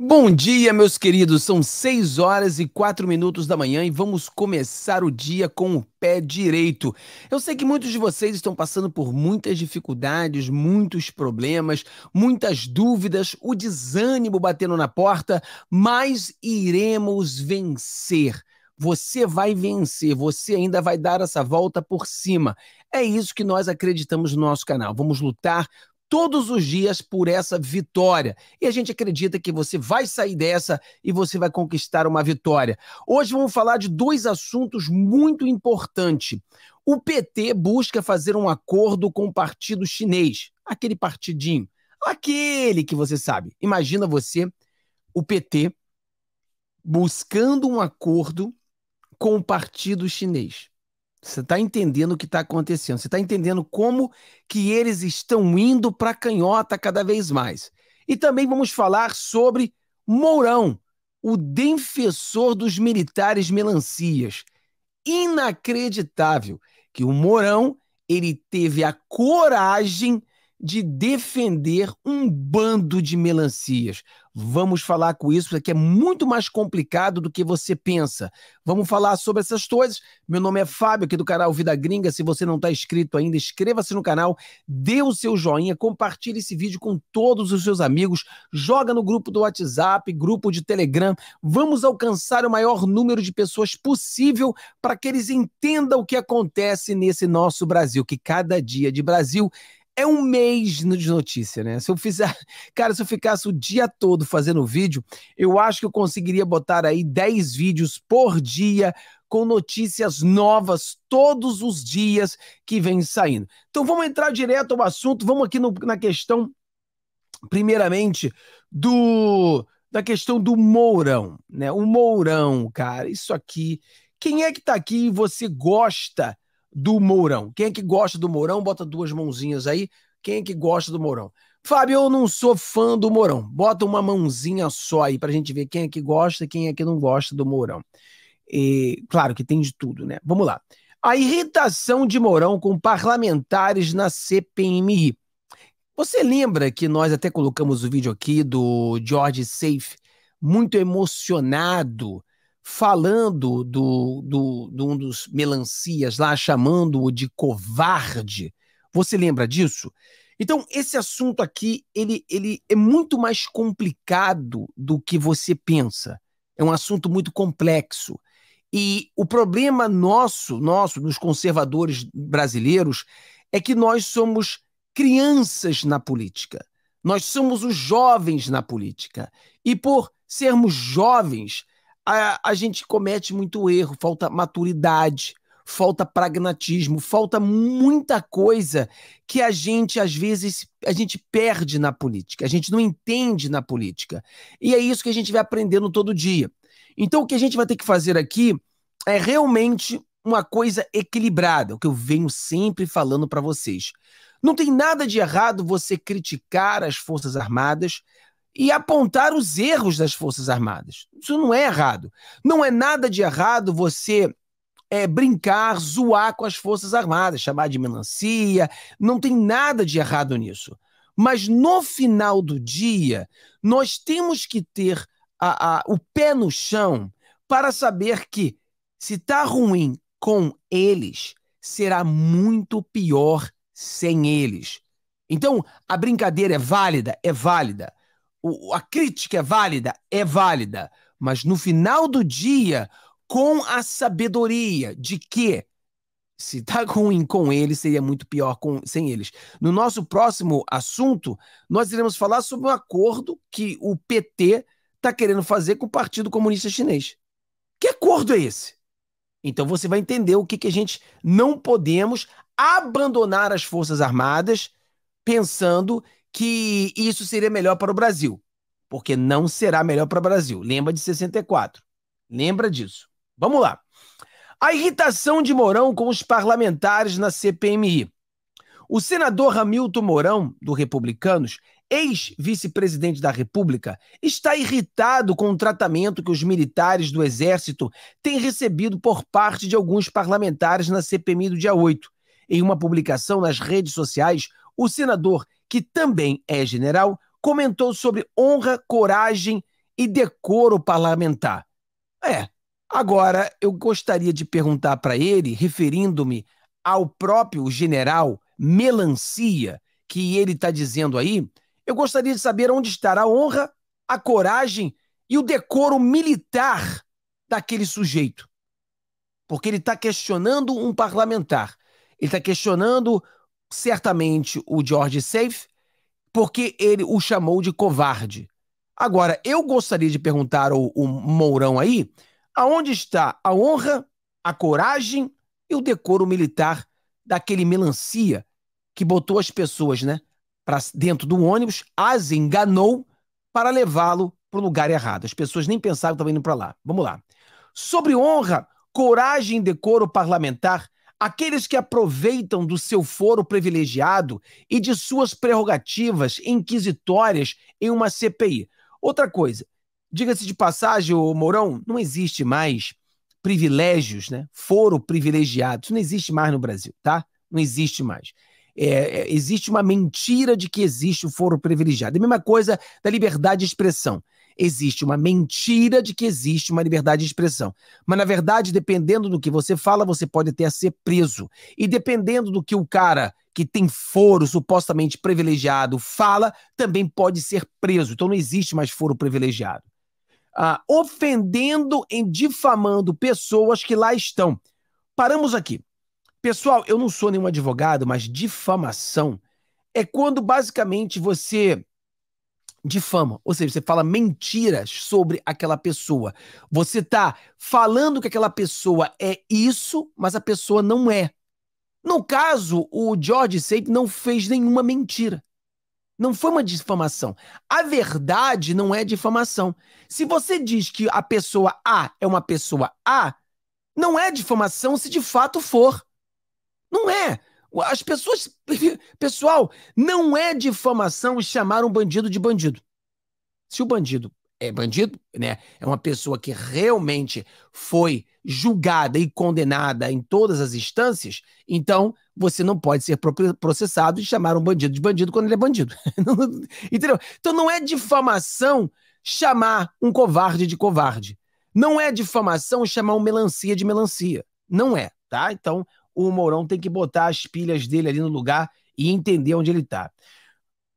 Bom dia, meus queridos. São 6 horas e 4 minutos da manhã e vamos começar o dia com o pé direito. Eu sei que muitos de vocês estão passando por muitas dificuldades, muitos problemas, muitas dúvidas, o desânimo batendo na porta, mas iremos vencer. Você vai vencer, você ainda vai dar essa volta por cima. É isso que nós acreditamos no nosso canal. Vamos lutar todos os dias por essa vitória. E a gente acredita que você vai sair dessa e você vai conquistar uma vitória. Hoje vamos falar de dois assuntos muito importantes. O PT busca fazer um acordo com o partido chinês, aquele partidinho, aquele que você sabe. Imagina você, o PT, buscando um acordo com o partido chinês. Você está entendendo o que está acontecendo. Você está entendendo como que eles estão indo para a canhota cada vez mais. E também vamos falar sobre Mourão, o defensor dos militares melancias. Inacreditável que o Mourão ele teve a coragem de defender um bando de melancias. Vamos falar com isso, porque é muito mais complicado do que você pensa. Vamos falar sobre essas coisas. Meu nome é Fábio, aqui do canal Vida Gringa. Se você não está inscrito ainda, inscreva-se no canal, dê o seu joinha, compartilhe esse vídeo com todos os seus amigos, joga no grupo do WhatsApp, grupo de Telegram. Vamos alcançar o maior número de pessoas possível para que eles entendam o que acontece nesse nosso Brasil, que cada dia de Brasil é um mês de notícia, né? Se eu fizer, cara, se eu ficasse o dia todo fazendo vídeo, eu acho que eu conseguiria botar aí 10 vídeos por dia com notícias novas todos os dias que vem saindo. Então vamos entrar direto ao assunto, vamos aqui no, na questão primeiramente do da questão do Mourão, né? O Mourão, cara, isso aqui, quem é que tá aqui e você gosta do Mourão. Quem é que gosta do Mourão, bota duas mãozinhas aí. Quem é que gosta do Mourão? Fábio, eu não sou fã do Mourão. Bota uma mãozinha só aí pra gente ver quem é que gosta e quem é que não gosta do Mourão. E, claro que tem de tudo, né? Vamos lá. A irritação de Mourão com parlamentares na CPMI. Você lembra que nós até colocamos o vídeo aqui do George Safe muito emocionado falando do, do, do um dos melancias lá, chamando-o de covarde. Você lembra disso? Então, esse assunto aqui, ele, ele é muito mais complicado do que você pensa. É um assunto muito complexo. E o problema nosso, nosso, dos conservadores brasileiros, é que nós somos crianças na política. Nós somos os jovens na política. E por sermos jovens, a, a gente comete muito erro, falta maturidade, falta pragmatismo, falta muita coisa que a gente às vezes a gente perde na política, a gente não entende na política. E é isso que a gente vai aprendendo todo dia. Então o que a gente vai ter que fazer aqui é realmente uma coisa equilibrada, o que eu venho sempre falando para vocês. Não tem nada de errado você criticar as Forças Armadas, e apontar os erros das Forças Armadas. Isso não é errado. Não é nada de errado você é, brincar, zoar com as Forças Armadas, chamar de melancia. Não tem nada de errado nisso. Mas no final do dia, nós temos que ter a, a, o pé no chão para saber que se está ruim com eles, será muito pior sem eles. Então, a brincadeira é válida? É válida o, a crítica é válida? É válida. Mas no final do dia, com a sabedoria de que se tá ruim com eles, seria muito pior com, sem eles. No nosso próximo assunto, nós iremos falar sobre um acordo que o PT está querendo fazer com o Partido Comunista Chinês. Que acordo é esse? Então você vai entender o que, que a gente não podemos abandonar as Forças Armadas pensando que isso seria melhor para o Brasil, porque não será melhor para o Brasil. Lembra de 64. Lembra disso. Vamos lá. A irritação de Mourão com os parlamentares na CPMI. O senador Hamilton Mourão, do Republicanos, ex-vice-presidente da República, está irritado com o tratamento que os militares do Exército têm recebido por parte de alguns parlamentares na CPMI do dia 8. Em uma publicação nas redes sociais, o senador que também é general, comentou sobre honra, coragem e decoro parlamentar. É, agora eu gostaria de perguntar para ele, referindo-me ao próprio general Melancia, que ele está dizendo aí, eu gostaria de saber onde está a honra, a coragem e o decoro militar daquele sujeito. Porque ele está questionando um parlamentar, ele está questionando certamente o George Safe, porque ele o chamou de covarde. Agora, eu gostaria de perguntar ao, ao Mourão aí, aonde está a honra, a coragem e o decoro militar daquele melancia que botou as pessoas, né, para dentro do ônibus, as enganou para levá-lo para o lugar errado. As pessoas nem pensavam que estavam indo para lá. Vamos lá. Sobre honra, coragem e decoro parlamentar, Aqueles que aproveitam do seu foro privilegiado e de suas prerrogativas inquisitórias em uma CPI. Outra coisa, diga-se de passagem, o Mourão, não existe mais privilégios, né? Foro privilegiado. Isso não existe mais no Brasil, tá? Não existe mais. É, é existe uma mentira de que existe o foro privilegiado. É a mesma coisa da liberdade de expressão existe uma mentira de que existe uma liberdade de expressão. Mas, na verdade, dependendo do que você fala, você pode até ser preso. E dependendo do que o cara que tem foro supostamente privilegiado fala, também pode ser preso. Então, não existe mais foro privilegiado. Ah, ofendendo e difamando pessoas que lá estão. Paramos aqui. Pessoal, eu não sou nenhum advogado, mas difamação é quando basicamente você difama, ou seja, você fala mentiras sobre aquela pessoa. Você tá falando que aquela pessoa é isso, mas a pessoa não é. No caso, o George Seip não fez nenhuma mentira. Não foi uma difamação. A verdade não é difamação. Se você diz que a pessoa A é uma pessoa A, não é difamação se de fato for. Não é. As pessoas. Pessoal, não é difamação chamar um bandido de bandido. Se o bandido é bandido, né? É uma pessoa que realmente foi julgada e condenada em todas as instâncias, então você não pode ser processado e chamar um bandido de bandido quando ele é bandido. Entendeu? Então não é difamação chamar um covarde de covarde. Não é difamação chamar um melancia de melancia. Não é, tá? Então, o Mourão tem que botar as pilhas dele ali no lugar e entender onde ele está. Uh,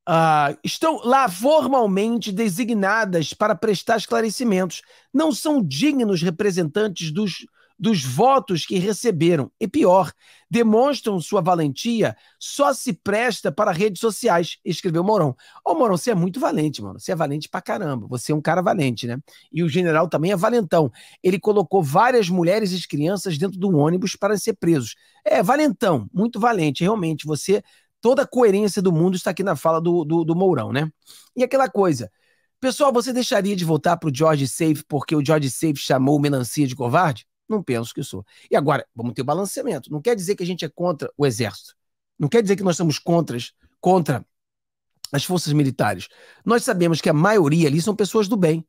ah, estão lá formalmente designadas para prestar esclarecimentos. Não são dignos representantes dos dos votos que receberam. E pior, demonstram sua valentia só se presta para redes sociais, escreveu Mourão. Ô, Mourão, você é muito valente, mano. Você é valente pra caramba. Você é um cara valente, né? E o general também é valentão. Ele colocou várias mulheres e crianças dentro de um ônibus para ser presos. É, valentão, muito valente. Realmente, você. Toda a coerência do mundo está aqui na fala do, do, do Mourão, né? E aquela coisa. Pessoal, você deixaria de votar pro George Safe porque o George Safe chamou o melancia de covarde? Não penso que sou. E agora, vamos ter balanceamento. Não quer dizer que a gente é contra o exército. Não quer dizer que nós estamos contra as forças militares. Nós sabemos que a maioria ali são pessoas do bem.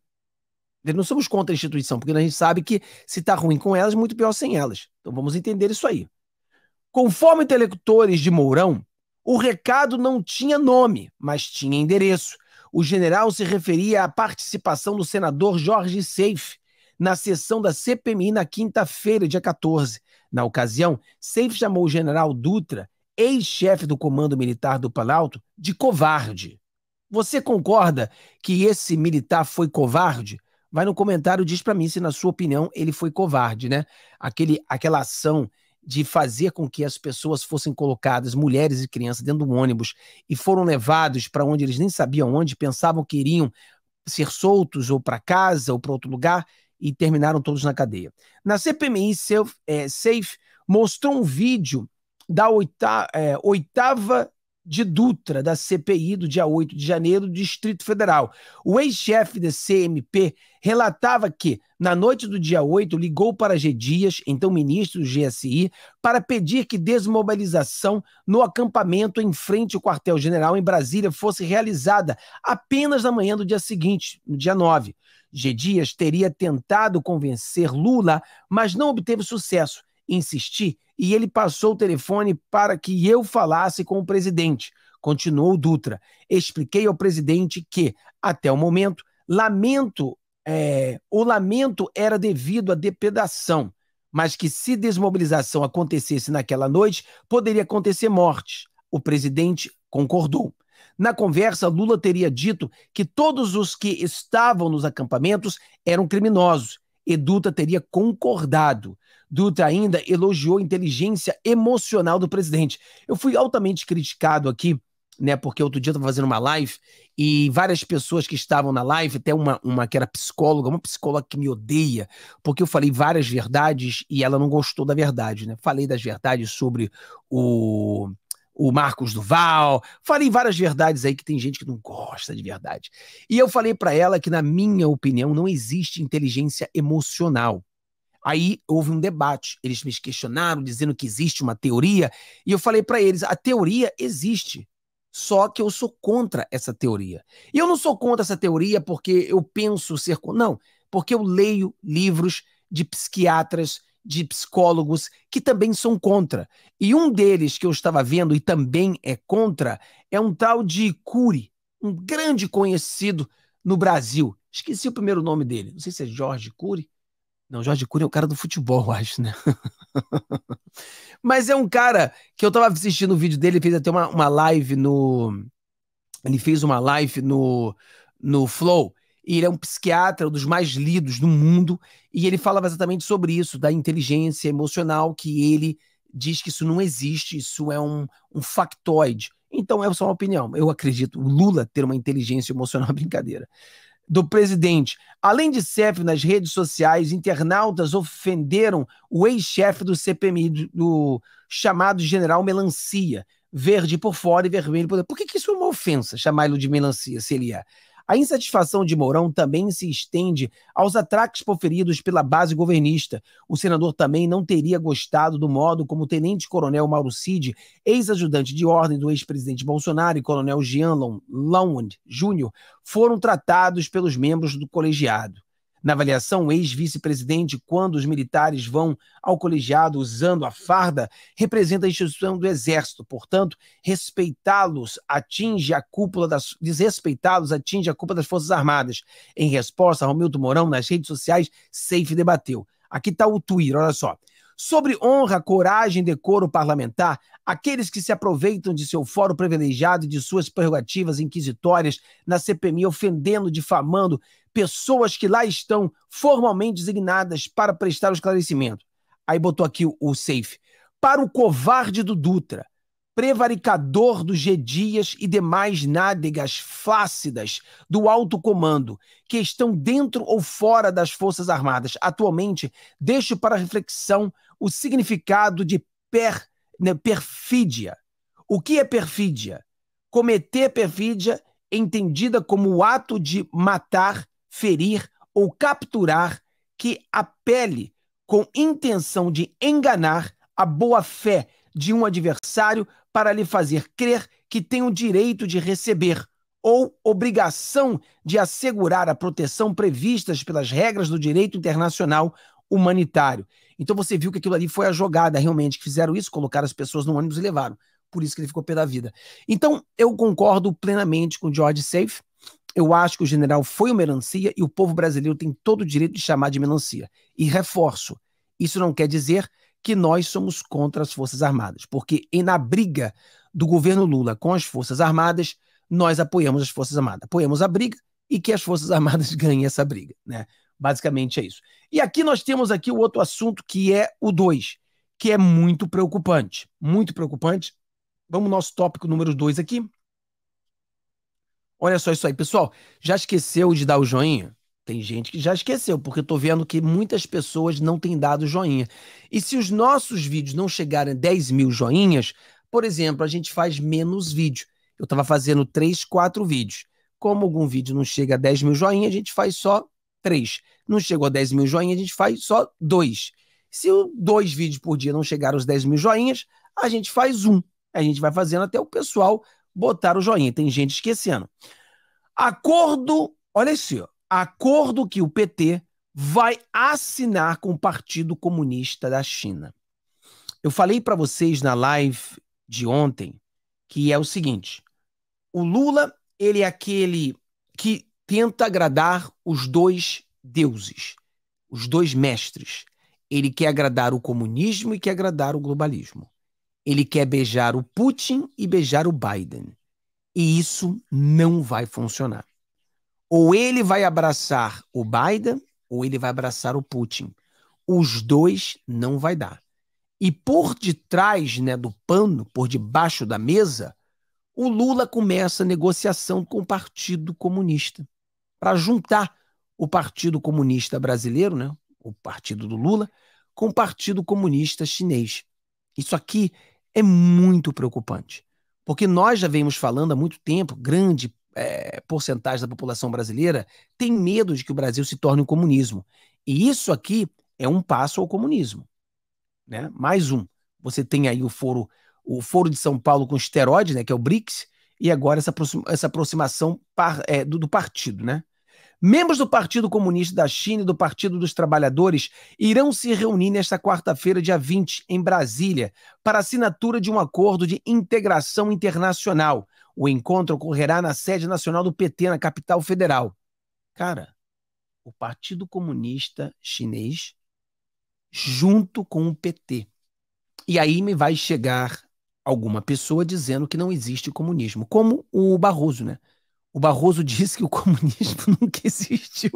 Não somos contra a instituição, porque a gente sabe que se está ruim com elas, muito pior sem elas. Então vamos entender isso aí. Conforme intelectores de Mourão, o recado não tinha nome, mas tinha endereço. O general se referia à participação do senador Jorge Seife na sessão da CPMI na quinta-feira, dia 14. Na ocasião, Seif chamou o general Dutra, ex-chefe do Comando Militar do Planalto, de covarde. Você concorda que esse militar foi covarde? Vai no comentário, diz para mim se na sua opinião ele foi covarde, né? Aquele, aquela ação de fazer com que as pessoas fossem colocadas, mulheres e crianças, dentro de um ônibus e foram levados para onde eles nem sabiam onde, pensavam que iriam ser soltos ou para casa ou para outro lugar e terminaram todos na cadeia. Na CPMI, Self, é, Safe mostrou um vídeo da oita, é, oitava de Dutra, da CPI do dia 8 de janeiro do Distrito Federal. O ex-chefe da CMP relatava que, na noite do dia 8, ligou para G. Dias, então ministro do GSI, para pedir que desmobilização no acampamento em frente ao quartel-general em Brasília fosse realizada apenas na manhã do dia seguinte, no dia 9. G. Dias teria tentado convencer Lula, mas não obteve sucesso. Insisti e ele passou o telefone para que eu falasse com o presidente. Continuou Dutra. Expliquei ao presidente que, até o momento, lamento, é, o lamento era devido à depredação, mas que se desmobilização acontecesse naquela noite, poderia acontecer morte. O presidente concordou. Na conversa, Lula teria dito que todos os que estavam nos acampamentos eram criminosos e teria concordado. Dutra ainda elogiou a inteligência emocional do presidente. Eu fui altamente criticado aqui, né? Porque outro dia eu estava fazendo uma live e várias pessoas que estavam na live, até uma, uma que era psicóloga, uma psicóloga que me odeia, porque eu falei várias verdades e ela não gostou da verdade, né? Falei das verdades sobre o o Marcos Duval, falei várias verdades aí que tem gente que não gosta de verdade. E eu falei para ela que, na minha opinião, não existe inteligência emocional. Aí houve um debate, eles me questionaram dizendo que existe uma teoria, e eu falei para eles: a teoria existe, só que eu sou contra essa teoria. E eu não sou contra essa teoria porque eu penso ser. Não, porque eu leio livros de psiquiatras, de psicólogos que também são contra. E um deles que eu estava vendo e também é contra é um tal de Cury, um grande conhecido no Brasil. Esqueci o primeiro nome dele, não sei se é Jorge Cury. Não, Jorge Cury é o cara do futebol, eu acho, né? Mas é um cara que eu estava assistindo o vídeo dele, fez até uma, uma live no. Ele fez uma live no, no Flow ele é um psiquiatra, um dos mais lidos do mundo, e ele falava exatamente sobre isso, da inteligência emocional, que ele diz que isso não existe, isso é um, um factoide. Então é só uma opinião. Eu acredito o Lula ter uma inteligência emocional é brincadeira. Do presidente. Além de CEF nas redes sociais, internautas ofenderam o ex-chefe do CPMI, do, do chamado general Melancia, verde por fora e vermelho por dentro. Por que, que isso é uma ofensa, chamá-lo de melancia, se ele é? A insatisfação de Mourão também se estende aos atraques proferidos pela base governista. O senador também não teria gostado do modo como o tenente-coronel Mauro Cid, ex-ajudante de ordem do ex-presidente Bolsonaro e coronel Jean Lowand Jr., foram tratados pelos membros do colegiado. Na avaliação, o ex-vice-presidente, quando os militares vão ao colegiado usando a farda, representa a instituição do Exército. Portanto, respeitá-los atinge a cúpula das desrespeitá-los atinge a cúpula das Forças Armadas. Em resposta, Romildo Mourão nas redes sociais, Safe debateu. Aqui está o Twitter, olha só. Sobre honra, coragem, decoro parlamentar, aqueles que se aproveitam de seu fórum privilegiado e de suas prerrogativas inquisitórias na CPMI, ofendendo, difamando pessoas que lá estão formalmente designadas para prestar o esclarecimento. Aí botou aqui o, o safe. Para o covarde do Dutra, prevaricador dos Gedias e demais nádegas flácidas do alto comando, que estão dentro ou fora das Forças Armadas. Atualmente, deixo para reflexão o significado de per, né, perfídia. O que é perfídia? Cometer perfídia entendida como o ato de matar, ferir ou capturar que apele com intenção de enganar a boa fé de um adversário para lhe fazer crer que tem o direito de receber ou obrigação de assegurar a proteção previstas pelas regras do direito internacional humanitário. Então você viu que aquilo ali foi a jogada realmente que fizeram isso, colocaram as pessoas no ônibus e levaram. Por isso que ele ficou pé da vida. Então eu concordo plenamente com George Safe. Eu acho que o general foi uma melancia e o povo brasileiro tem todo o direito de chamar de melancia. E reforço, isso não quer dizer que nós somos contra as Forças Armadas, porque na briga do governo Lula com as Forças Armadas, nós apoiamos as Forças Armadas. Apoiamos a briga e que as Forças Armadas ganhem essa briga, né? Basicamente é isso. E aqui nós temos aqui o outro assunto que é o 2, que é muito preocupante, muito preocupante. Vamos ao nosso tópico número 2 aqui. Olha só isso aí, pessoal. Já esqueceu de dar o joinha? Tem gente que já esqueceu, porque eu tô vendo que muitas pessoas não têm dado joinha. E se os nossos vídeos não chegarem a 10 mil joinhas, por exemplo, a gente faz menos vídeo. Eu estava fazendo 3, 4 vídeos. Como algum vídeo não chega a 10 mil joinhas, a gente faz só 3. Não chegou a 10 mil joinhas, a gente faz só 2. Se dois vídeos por dia não chegaram aos 10 mil joinhas, a gente faz um. A gente vai fazendo até o pessoal botar o joinha. Tem gente esquecendo. Acordo, olha isso, ó acordo que o PT vai assinar com o Partido Comunista da China. Eu falei para vocês na live de ontem que é o seguinte: o Lula, ele é aquele que tenta agradar os dois deuses, os dois mestres. Ele quer agradar o comunismo e quer agradar o globalismo. Ele quer beijar o Putin e beijar o Biden. E isso não vai funcionar. Ou ele vai abraçar o Biden, ou ele vai abraçar o Putin. Os dois não vai dar. E por detrás né, do pano, por debaixo da mesa, o Lula começa a negociação com o Partido Comunista para juntar o Partido Comunista Brasileiro, né, o partido do Lula, com o Partido Comunista Chinês. Isso aqui é muito preocupante, porque nós já vemos falando há muito tempo, grande é, porcentagem da população brasileira tem medo de que o Brasil se torne um comunismo. E isso aqui é um passo ao comunismo. Né? Mais um. Você tem aí o foro, o foro de São Paulo com esteroide, né, que é o BRICS, e agora essa, essa aproximação par, é, do, do partido, né? Membros do Partido Comunista da China e do Partido dos Trabalhadores irão se reunir nesta quarta-feira, dia 20, em Brasília, para assinatura de um acordo de integração internacional o encontro ocorrerá na sede nacional do PT, na capital federal. Cara, o Partido Comunista Chinês junto com o PT. E aí me vai chegar alguma pessoa dizendo que não existe comunismo, como o Barroso, né? O Barroso disse que o comunismo nunca existiu.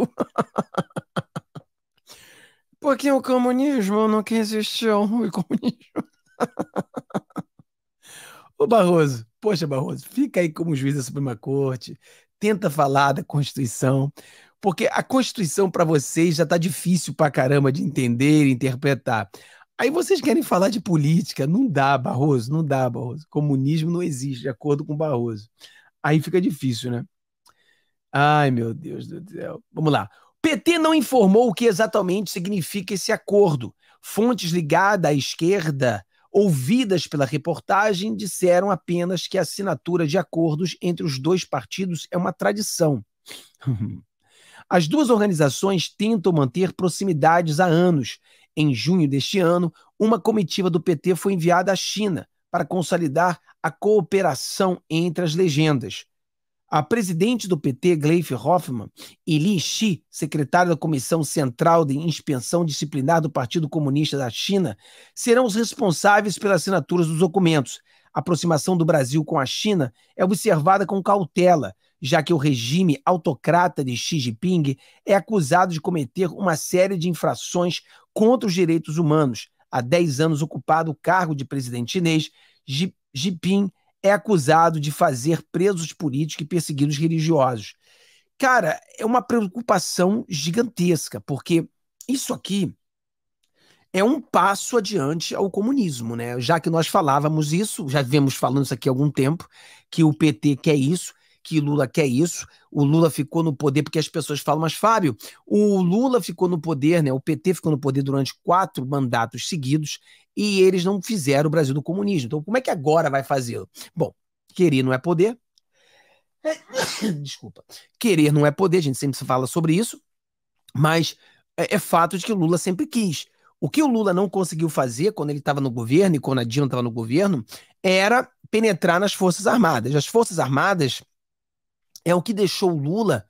Porque o comunismo nunca existiu, o comunismo. Ô Barroso, poxa Barroso, fica aí como juiz da Suprema Corte, tenta falar da Constituição, porque a Constituição para vocês já está difícil para caramba de entender e interpretar. Aí vocês querem falar de política, não dá, Barroso, não dá, Barroso. Comunismo não existe, de acordo com Barroso. Aí fica difícil, né? Ai, meu Deus do céu. Vamos lá. PT não informou o que exatamente significa esse acordo. Fontes ligadas à esquerda ouvidas pela reportagem, disseram apenas que a assinatura de acordos entre os dois partidos é uma tradição. As duas organizações tentam manter proximidades há anos. Em junho deste ano, uma comitiva do PT foi enviada à China para consolidar a cooperação entre as legendas. A presidente do PT, Gleif Hoffmann, e Li Xi, secretário da Comissão Central de Inspeção Disciplinar do Partido Comunista da China, serão os responsáveis pelas assinaturas dos documentos. A aproximação do Brasil com a China é observada com cautela, já que o regime autocrata de Xi Jinping é acusado de cometer uma série de infrações contra os direitos humanos. Há 10 anos ocupado o cargo de presidente chinês, Jinping é acusado de fazer presos políticos e perseguidos religiosos. Cara, é uma preocupação gigantesca, porque isso aqui é um passo adiante ao comunismo, né? Já que nós falávamos isso, já vemos falando isso aqui há algum tempo, que o PT quer isso, que Lula quer isso, o Lula ficou no poder porque as pessoas falam, mas Fábio, o Lula ficou no poder, né? O PT ficou no poder durante quatro mandatos seguidos, e eles não fizeram o Brasil do comunismo. Então, como é que agora vai fazê-lo? Bom, querer não é poder. É, desculpa. Querer não é poder, a gente sempre fala sobre isso, mas é, é fato de que o Lula sempre quis. O que o Lula não conseguiu fazer quando ele estava no governo e quando a Dilma estava no governo era penetrar nas Forças Armadas. As Forças Armadas é o que deixou o Lula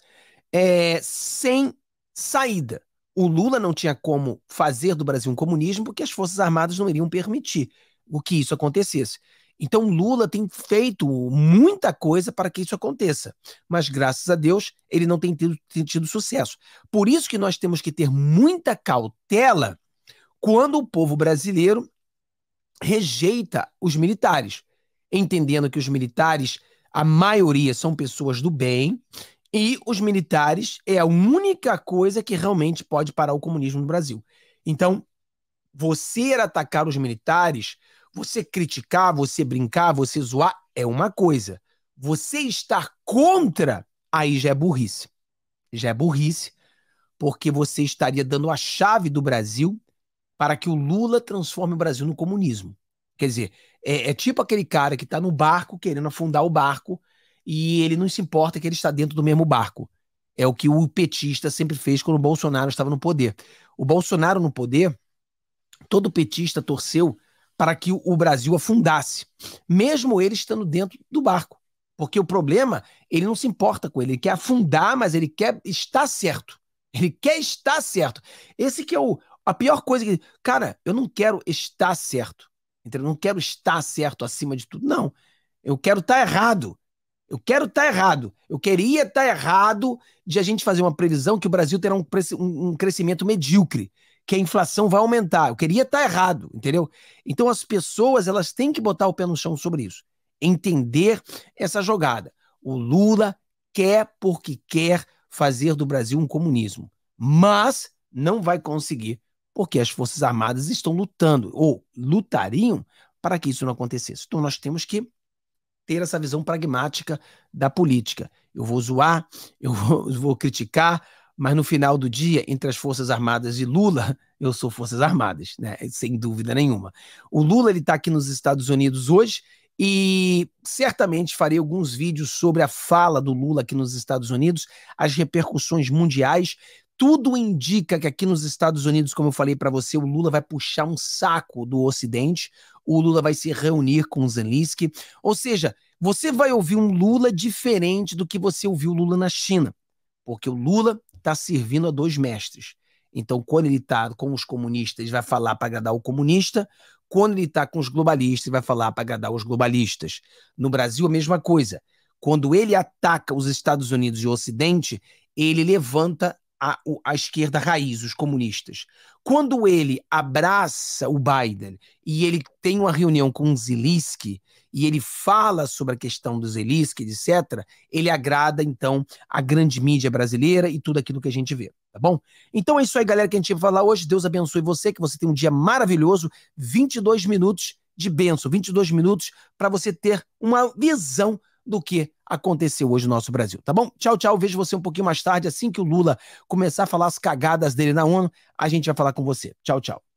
é, sem saída o Lula não tinha como fazer do Brasil um comunismo porque as Forças Armadas não iriam permitir o que isso acontecesse. Então Lula tem feito muita coisa para que isso aconteça, mas graças a Deus ele não tem tido, tem tido sucesso. Por isso que nós temos que ter muita cautela quando o povo brasileiro rejeita os militares, entendendo que os militares, a maioria são pessoas do bem, e os militares é a única coisa que realmente pode parar o comunismo no Brasil. Então, você atacar os militares, você criticar, você brincar, você zoar, é uma coisa. Você estar contra, aí já é burrice. Já é burrice, porque você estaria dando a chave do Brasil para que o Lula transforme o Brasil no comunismo. Quer dizer, é, é tipo aquele cara que está no barco querendo afundar o barco e ele não se importa que ele está dentro do mesmo barco. É o que o petista sempre fez quando o Bolsonaro estava no poder. O Bolsonaro no poder, todo petista torceu para que o Brasil afundasse, mesmo ele estando dentro do barco. Porque o problema, ele não se importa com ele, ele quer afundar, mas ele quer estar certo. Ele quer estar certo. Esse que é o, a pior coisa que. Cara, eu não quero estar certo. Entendeu? Eu não quero estar certo acima de tudo. Não. Eu quero estar errado. Eu quero estar tá errado. Eu queria estar tá errado de a gente fazer uma previsão que o Brasil terá um, um crescimento medíocre, que a inflação vai aumentar. Eu queria estar tá errado, entendeu? Então as pessoas elas têm que botar o pé no chão sobre isso, entender essa jogada. O Lula quer porque quer fazer do Brasil um comunismo, mas não vai conseguir porque as forças armadas estão lutando ou lutariam para que isso não acontecesse. Então nós temos que ter essa visão pragmática da política. Eu vou zoar, eu vou, criticar, mas no final do dia, entre as Forças Armadas e Lula, eu sou Forças Armadas, né? Sem dúvida nenhuma. O Lula ele está aqui nos Estados Unidos hoje e certamente farei alguns vídeos sobre a fala do Lula aqui nos Estados Unidos, as repercussões mundiais, tudo indica que aqui nos Estados Unidos, como eu falei para você, o Lula vai puxar um saco do Ocidente, o Lula vai se reunir com o Zelensky. Ou seja, você vai ouvir um Lula diferente do que você ouviu o Lula na China, porque o Lula está servindo a dois mestres. Então, quando ele está com os comunistas, ele vai falar para agradar o comunista. Quando ele está com os globalistas, ele vai falar para agradar os globalistas. No Brasil, a mesma coisa. Quando ele ataca os Estados Unidos e o Ocidente, ele levanta a, a esquerda raiz, os comunistas. Quando ele abraça o Biden e ele tem uma reunião com o Zelensky e ele fala sobre a questão do Zelensky, etc., ele agrada, então, a grande mídia brasileira e tudo aquilo que a gente vê, tá bom? Então é isso aí, galera, que a gente vai falar hoje. Deus abençoe você, que você tenha um dia maravilhoso. 22 minutos de benção, 22 minutos para você ter uma visão do que aconteceu hoje no nosso Brasil, tá bom? Tchau, tchau. Vejo você um pouquinho mais tarde. Assim que o Lula começar a falar as cagadas dele na ONU, a gente vai falar com você. Tchau, tchau.